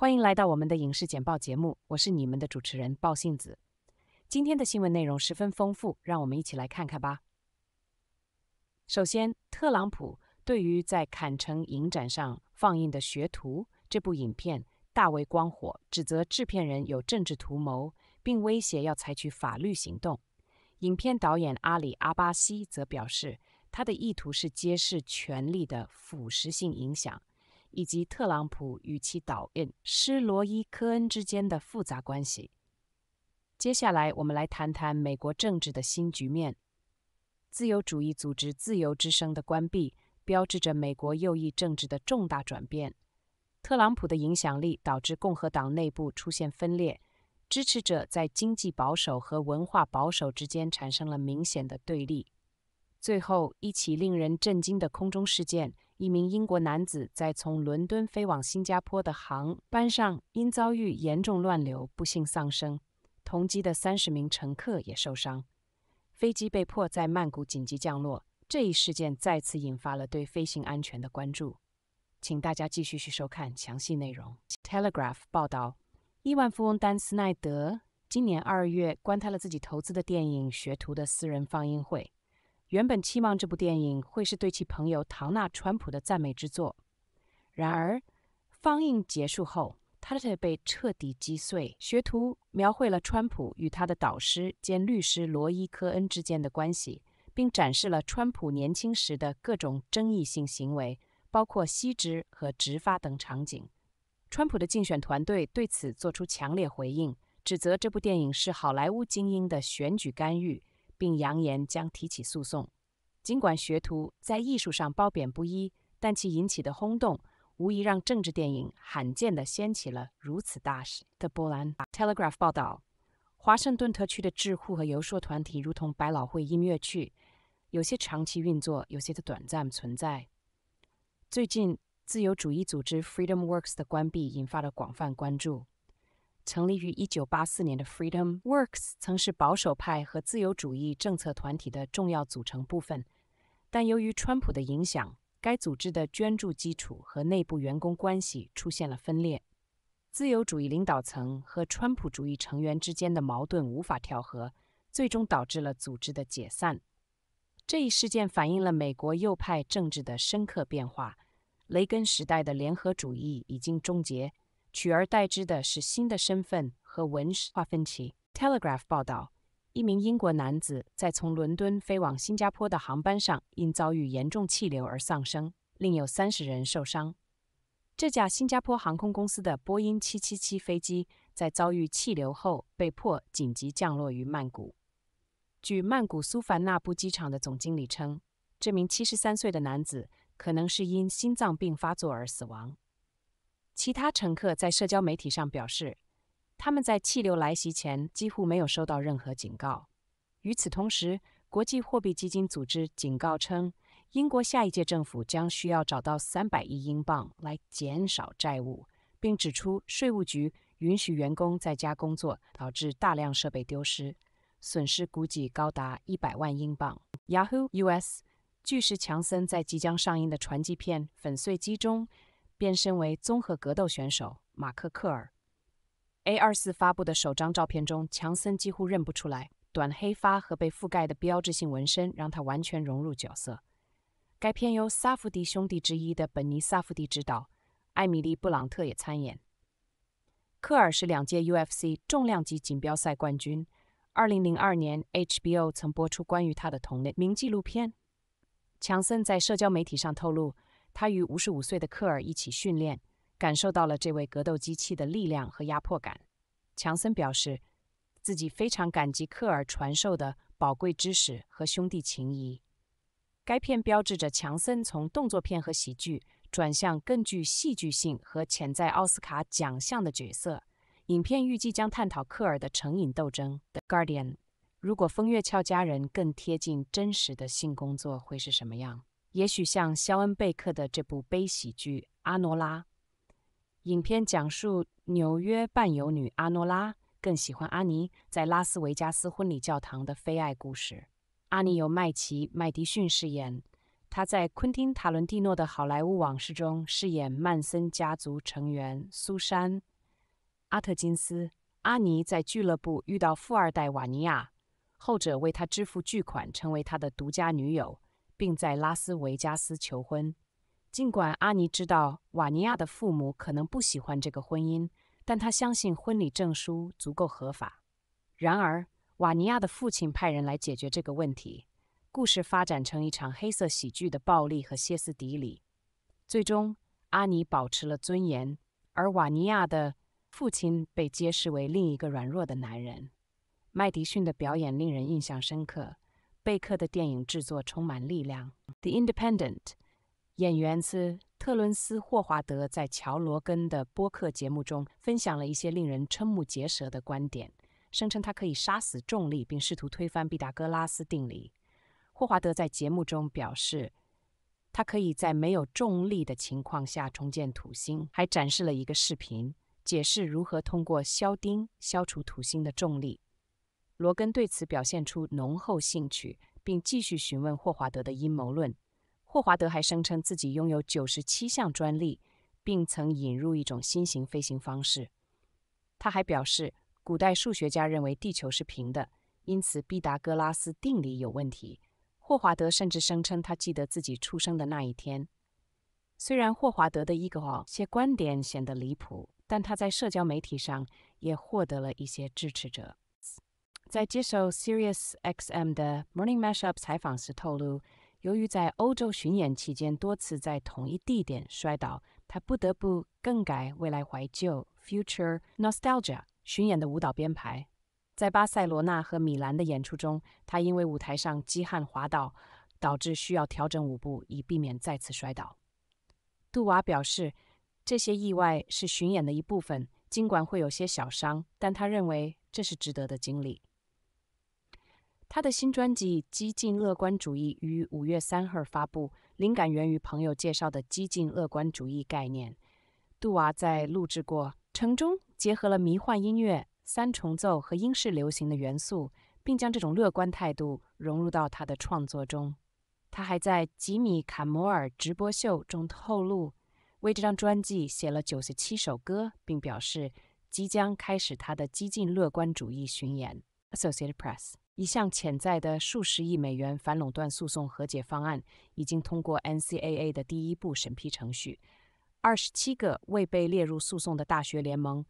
欢迎来到我们的影视简报节目，我是你们的主持人鲍信子。今天的新闻内容十分丰富，让我们一起来看看吧。首先，特朗普对于在坎城影展上放映的《学徒》这部影片大为光火，指责制片人有政治图谋，并威胁要采取法律行动。影片导演阿里·阿巴西则表示，他的意图是揭示权力的腐蚀性影响。以及特朗普与其导演施罗伊科恩之间的复杂关系。接下来，我们来谈谈美国政治的新局面。自由主义组织“自由之声”的关闭，标志着美国右翼政治的重大转变。特朗普的影响力导致共和党内部出现分裂，支持者在经济保守和文化保守之间产生了明显的对立。最后，一起令人震惊的空中事件。一名英国男子在从伦敦飞往新加坡的航班上，因遭遇严重乱流，不幸丧生。同机的三十名乘客也受伤。飞机被迫在曼谷紧急降落。这一事件再次引发了对飞行安全的关注。请大家继续去收看详细内容。《Telegraph》报道，亿万富翁丹·斯奈德今年二月观看了自己投资的电影《学徒》的私人放映会。原本期望这部电影会是对其朋友唐纳·川普的赞美之作，然而放映结束后，他的被彻底击碎。学徒描绘了川普与他的导师兼律师罗伊·科恩之间的关系，并展示了川普年轻时的各种争议性行为，包括吸脂和植发等场景。川普的竞选团队对此作出强烈回应，指责这部电影是好莱坞精英的选举干预。并扬言将提起诉讼。尽管学徒在艺术上褒贬不一，但其引起的轰动无疑让政治电影罕见地掀起了如此大的波澜。Telegraph 报道，华盛顿特区的智库和游说团体如同百老汇音乐剧，有些长期运作，有些则短暂存在。最近，自由主义组织 FreedomWorks 的关闭引发了广泛关注。成立于1984年的 FreedomWorks 曾是保守派和自由主义政策团体的重要组成部分，但由于川普的影响，该组织的捐助基础和内部员工关系出现了分裂。自由主义领导层和川普主义成员之间的矛盾无法调和，最终导致了组织的解散。这一事件反映了美国右派政治的深刻变化，雷根时代的联合主义已经终结。取而代之的是新的身份和文划分期。Telegraph》报道，一名英国男子在从伦敦飞往新加坡的航班上因遭遇严重气流而丧生，另有三十人受伤。这架新加坡航空公司的波音777飞机在遭遇气流后被迫紧急降落于曼谷。据曼谷苏凡纳布机场的总经理称，这名七十三岁的男子可能是因心脏病发作而死亡。其他乘客在社交媒体上表示，他们在气流来袭前几乎没有收到任何警告。与此同时，国际货币基金组织警告称，英国下一届政府将需要找到300亿英镑来减少债务，并指出税务局允许员工在家工作，导致大量设备丢失，损失估计高达100万英镑。Yahoo US，巨石强森在即将上映的传记片《粉碎机》中。变身为综合格斗选手马克·克尔。A24 发布的首张照片中，强森几乎认不出来，短黑发和被覆盖的标志性纹身让他完全融入角色。该片由萨福迪兄弟之一的本尼·萨福迪执导，艾米丽·布朗特也参演。科尔是两届 UFC 重量级锦标赛冠军。二零零二年，HBO 曾播出关于他的同类名纪录片。强森在社交媒体上透露。他与五十五岁的科尔一起训练，感受到了这位格斗机器的力量和压迫感。强森表示，自己非常感激科尔传授的宝贵知识和兄弟情谊。该片标志着强森从动作片和喜剧转向更具戏剧性和潜在奥斯卡奖项的角色。影片预计将探讨科尔的成瘾斗争。Guardian，如果风月俏佳人更贴近真实的性工作会是什么样？也许像肖恩·贝克的这部悲喜剧《阿诺拉》，影片讲述纽约半游女阿诺拉更喜欢阿尼在拉斯维加斯婚礼教堂的非爱故事。阿尼由麦奇·麦迪逊饰演，她在昆汀·塔伦蒂诺的好莱坞往事中饰演曼森家族成员苏珊·阿特金斯。阿尼在俱乐部遇到富二代瓦尼亚，后者为他支付巨款，成为他的独家女友。并在拉斯维加斯求婚。尽管阿尼知道瓦尼亚的父母可能不喜欢这个婚姻，但他相信婚礼证书足够合法。然而，瓦尼亚的父亲派人来解决这个问题。故事发展成一场黑色喜剧的暴力和歇斯底里。最终，阿尼保持了尊严，而瓦尼亚的父亲被揭示为另一个软弱的男人。麦迪逊的表演令人印象深刻。贝克的电影制作充满力量。《The Independent》演员斯特伦斯·霍华德在乔·罗根的播客节目中分享了一些令人瞠目结舌的观点，声称他可以杀死重力，并试图推翻毕达哥拉斯定理。霍华德在节目中表示，他可以在没有重力的情况下重建土星，还展示了一个视频，解释如何通过削钉消除土星的重力。罗根对此表现出浓厚兴趣，并继续询问霍华德的阴谋论。霍华德还声称自己拥有九十七项专利，并曾引入一种新型飞行方式。他还表示，古代数学家认为地球是平的，因此毕达哥拉斯定理有问题。霍华德甚至声称他记得自己出生的那一天。虽然霍华德的一些观点显得离谱，但他在社交媒体上也获得了一些支持者。在接受 Sirius XM 的 Morning Mashup 采访时透露，由于在欧洲巡演期间多次在同一地点摔倒，他不得不更改未来怀旧 （Future Nostalgia） 巡演的舞蹈编排。在巴塞罗那和米兰的演出中，他因为舞台上积汗滑倒，导致需要调整舞步以避免再次摔倒。杜瓦表示，这些意外是巡演的一部分，尽管会有些小伤，但他认为这是值得的经历。他的新专辑《激进乐观主义》于五月三号发布，灵感源于朋友介绍的“激进乐观主义”概念。杜瓦在录制过程中结合了迷幻音乐、三重奏和英式流行的元素，并将这种乐观态度融入到他的创作中。他还在吉米·卡摩尔直播秀中透露，为这张专辑写了九十七首歌，并表示即将开始他的“激进乐观主义”巡演。Associated Press。一项潜在的数十亿美元反垄断诉讼和解方案已经通过 NCAA 的第一步审批程序。二十七个未被列入诉讼的大学联盟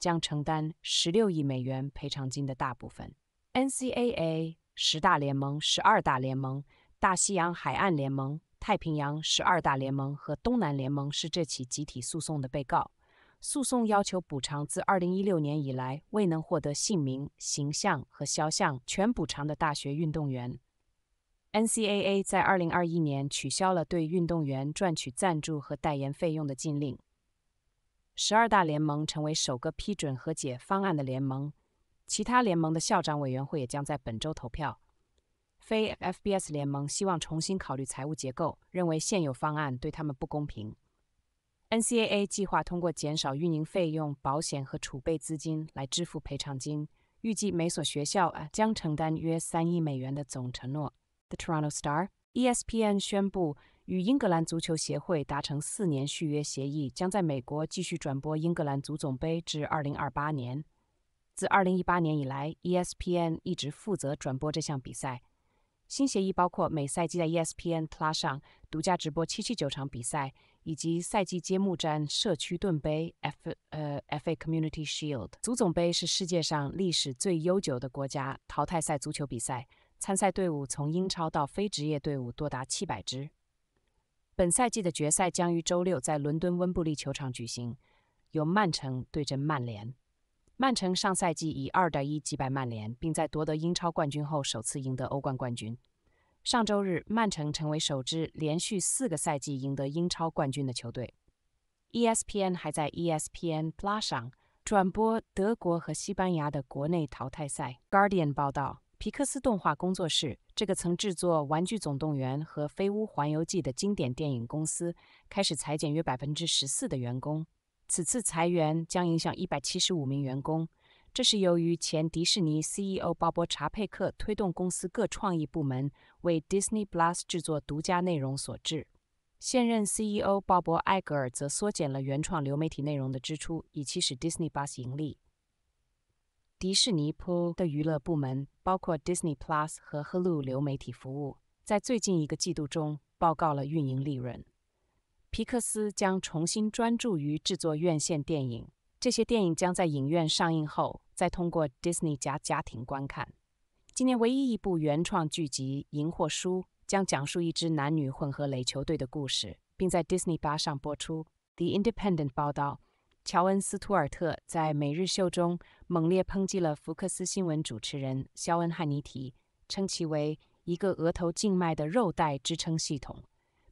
将承担十六亿美元赔偿金的大部分。NCAA 十大联盟、十二大联盟、大西洋海岸联盟、太平洋十二大联盟和东南联盟是这起集体诉讼的被告。诉讼要求补偿自二零一六年以来未能获得姓名、形象和肖像全补偿的大学运动员。NCAA 在二零二一年取消了对运动员赚取赞助和代言费用的禁令。十二大联盟成为首个批准和解方案的联盟，其他联盟的校长委员会也将在本周投票。非 FBS 联盟希望重新考虑财务结构，认为现有方案对他们不公平。NCAA 计划通过减少运营费用、保险和储备资金来支付赔偿金，预计每所学校啊将承担约三亿美元的总承诺。The Toronto Star，ESPN 宣布与英格兰足球协会达成四年续约协议，将在美国继续转播英格兰足总杯至二零二八年。自二零一八年以来，ESPN 一直负责转播这项比赛。新协议包括每赛季在 ESPN Plus 上独家直播七七九场比赛。以及赛季揭幕战社区盾杯 （F 呃 FA Community Shield）。足总杯是世界上历史最悠久的国家淘汰赛足球比赛，参赛队伍从英超到非职业队伍多达七百支。本赛季的决赛将于周六在伦敦温布利球场举行，由曼城对阵曼联。曼城上赛季以二比一击败曼联，并在夺得英超冠军后首次赢得欧冠冠军。上周日，曼城成为首支连续四个赛季赢得英超冠军的球队。ESPN 还在 ESPN Plus 上转播德国和西班牙的国内淘汰赛。Guardian 报道，皮克斯动画工作室这个曾制作《玩具总动员》和《飞屋环游记》的经典电影公司开始裁减约百分之十四的员工。此次裁员将影响一百七十五名员工。这是由于前迪士尼 CEO 鲍勃查佩克推动公司各创意部门为 Disney Plus 制作独家内容所致。现任 CEO 鲍勃艾格尔则缩减了原创流媒体内容的支出，以期使 Disney Plus 盈利。迪士尼 Pool 的娱乐部门包括 Disney Plus 和 Hulu 流媒体服务，在最近一个季度中报告了运营利润。皮克斯将重新专注于制作院线电影。这些电影将在影院上映后，再通过 Disney 加家庭观看。今年唯一一部原创剧集《萤火书》将讲述一支男女混合垒球队的故事，并在 Disney+ 上播出。The Independent 报道，乔恩·斯图尔特在《每日秀》中猛烈抨击了福克斯新闻主持人肖恩·汉尼提，称其为“一个额头静脉的肉袋支撑系统”，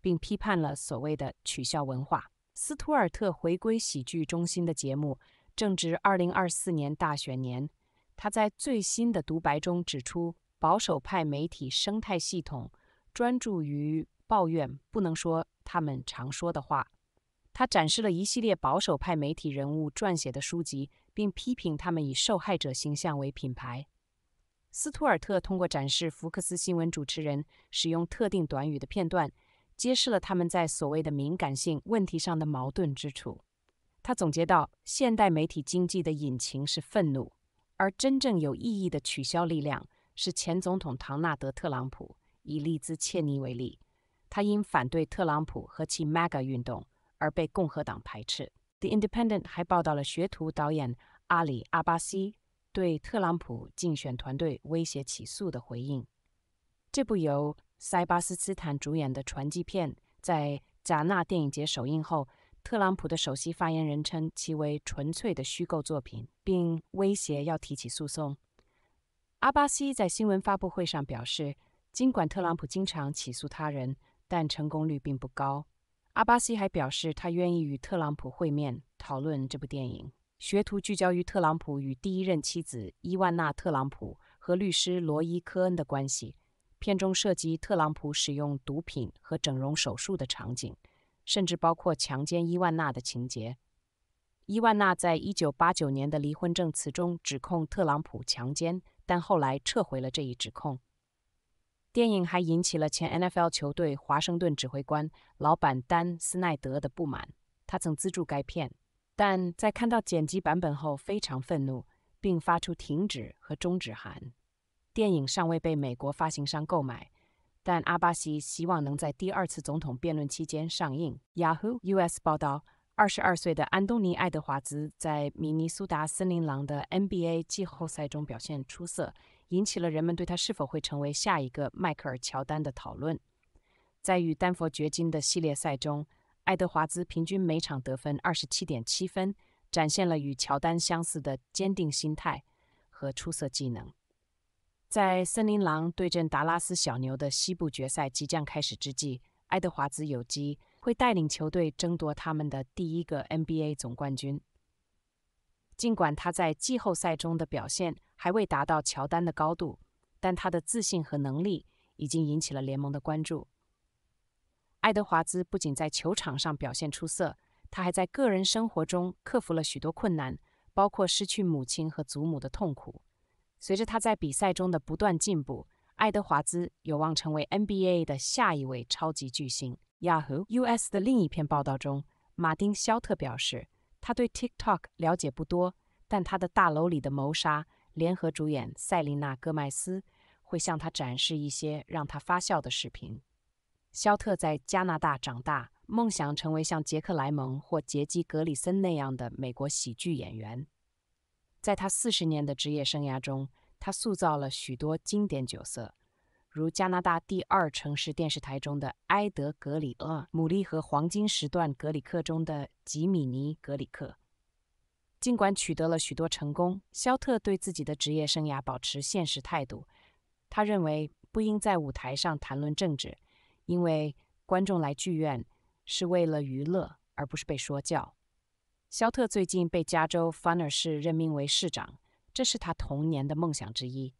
并批判了所谓的“取笑文化”。斯图尔特回归喜剧中心的节目正值2024年大选年。他在最新的独白中指出，保守派媒体生态系统专注于抱怨，不能说他们常说的话。他展示了一系列保守派媒体人物撰写的书籍，并批评他们以受害者形象为品牌。斯图尔特通过展示福克斯新闻主持人使用特定短语的片段。揭示了他们在所谓的敏感性问题上的矛盾之处。他总结到，现代媒体经济的引擎是愤怒，而真正有意义的取消力量是前总统唐纳德·特朗普。以利兹·切尼为例，他因反对特朗普和其 MAGA 运动而被共和党排斥。The Independent 还报道了学徒导演阿里·阿巴西对特朗普竞选团队威胁起诉的回应。这部由塞巴斯斯坦主演的传记片在戛纳电影节首映后，特朗普的首席发言人称其为纯粹的虚构作品，并威胁要提起诉讼。阿巴西在新闻发布会上表示，尽管特朗普经常起诉他人，但成功率并不高。阿巴西还表示，他愿意与特朗普会面讨论这部电影。学徒聚焦于特朗普与第一任妻子伊万娜·特朗普和律师罗伊·科恩的关系。片中涉及特朗普使用毒品和整容手术的场景，甚至包括强奸伊万娜的情节。伊万娜在一九八九年的离婚证词中指控特朗普强奸，但后来撤回了这一指控。电影还引起了前 NFL 球队华盛顿指挥官老板丹·斯奈德的不满，他曾资助该片，但在看到剪辑版本后非常愤怒，并发出停止和终止函。电影尚未被美国发行商购买，但阿巴西希望能在第二次总统辩论期间上映。Yahoo US 报道，二十二岁的安东尼·爱德华兹在明尼苏达森林狼的 NBA 季后赛中表现出色，引起了人们对他是否会成为下一个迈克尔·乔丹的讨论。在与丹佛掘金的系列赛中，爱德华兹平均每场得分二十七点七分，展现了与乔丹相似的坚定心态和出色技能。在森林狼对阵达拉斯小牛的西部决赛即将开始之际，爱德华兹有机会带领球队争夺他们的第一个 NBA 总冠军。尽管他在季后赛中的表现还未达到乔丹的高度，但他的自信和能力已经引起了联盟的关注。爱德华兹不仅在球场上表现出色，他还在个人生活中克服了许多困难，包括失去母亲和祖母的痛苦。随着他在比赛中的不断进步，爱德华兹有望成为 NBA 的下一位超级巨星。Yahoo US 的另一篇报道中，马丁·肖特表示，他对 TikTok 了解不多，但他的大楼里的谋杀联合主演塞琳娜·戈麦斯会向他展示一些让他发笑的视频。肖特在加拿大长大，梦想成为像杰克·莱蒙或杰基·格里森那样的美国喜剧演员。在他四十年的职业生涯中，他塑造了许多经典角色，如加拿大第二城市电视台中的埃德·格里厄，《牡蛎和黄金时段》格里克中的吉米尼·格里克。尽管取得了许多成功，肖特对自己的职业生涯保持现实态度。他认为不应在舞台上谈论政治，因为观众来剧院是为了娱乐，而不是被说教。肖特最近被加州 Funner 市任命为市长，这是他童年的梦想之一。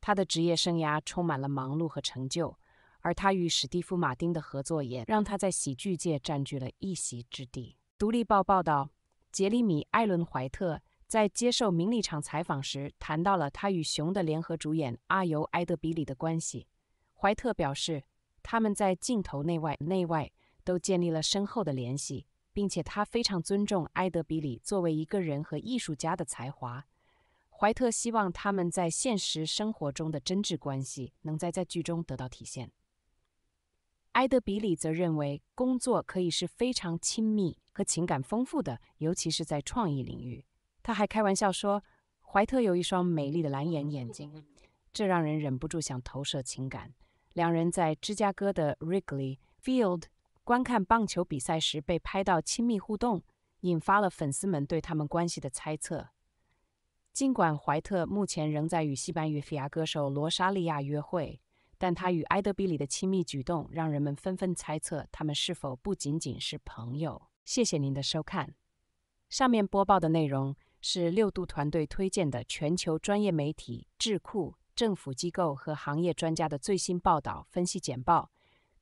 他的职业生涯充满了忙碌和成就，而他与史蒂夫·马丁的合作也让他在喜剧界占据了一席之地。《独立报》报道，杰里米·艾伦·怀特在接受《名利场》采访时谈到了他与《熊》的联合主演阿尤·埃德比里的关系。怀特表示，他们在镜头内外、内外都建立了深厚的联系。并且他非常尊重埃德比里作为一个人和艺术家的才华。怀特希望他们在现实生活中的真挚关系能在在剧中得到体现。埃德比里则认为工作可以是非常亲密和情感丰富的，尤其是在创意领域。他还开玩笑说，怀特有一双美丽的蓝眼眼睛，这让人忍不住想投射情感。两人在芝加哥的 Wrigley Field。观看棒球比赛时被拍到亲密互动，引发了粉丝们对他们关系的猜测。尽管怀特目前仍在与西班牙歌手罗莎莉亚约会，但他与埃德比里的亲密举动让人们纷纷猜测他们是否不仅仅是朋友。谢谢您的收看。上面播报的内容是六度团队推荐的全球专业媒体、智库、政府机构和行业专家的最新报道分析简报。